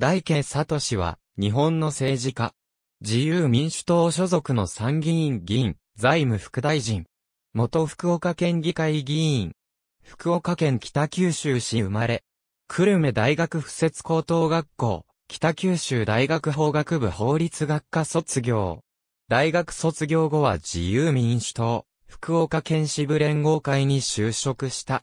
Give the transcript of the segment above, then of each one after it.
大慶聡は、日本の政治家。自由民主党所属の参議院議員、財務副大臣。元福岡県議会議員。福岡県北九州市生まれ。久留米大学附設高等学校、北九州大学法学部法律学科卒業。大学卒業後は自由民主党、福岡県支部連合会に就職した。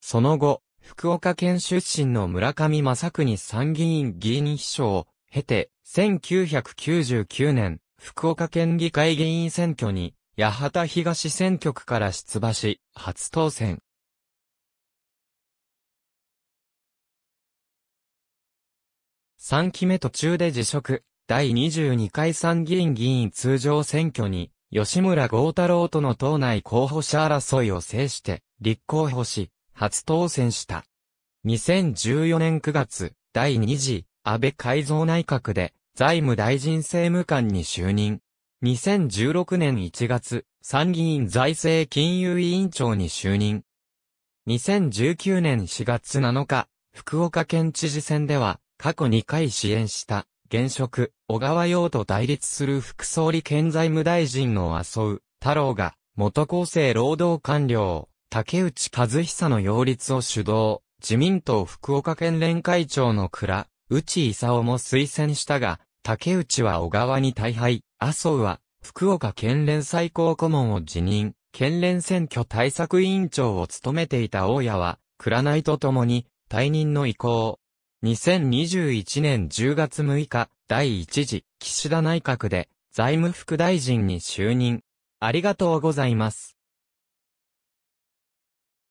その後、福岡県出身の村上正国参議院議員秘書を経て、1999年、福岡県議会議員選挙に、八幡東選挙区から出馬し、初当選。3期目途中で辞職、第22回参議院議員通常選挙に、吉村豪太郎との党内候補者争いを制して、立候補し、初当選した。2014年9月、第2次、安倍改造内閣で、財務大臣政務官に就任。2016年1月、参議院財政金融委員長に就任。2019年4月7日、福岡県知事選では、過去2回支援した、現職、小川洋と対立する副総理兼財務大臣の麻生、太郎が、元厚生労働官僚、竹内和久の擁立を主導、自民党福岡県連会長の倉、内勲も推薦したが、竹内は小川に大敗、麻生は福岡県連最高顧問を辞任、県連選挙対策委員長を務めていた大谷は、倉内と共に退任の意向。2021年10月6日、第1次岸田内閣で財務副大臣に就任。ありがとうございます。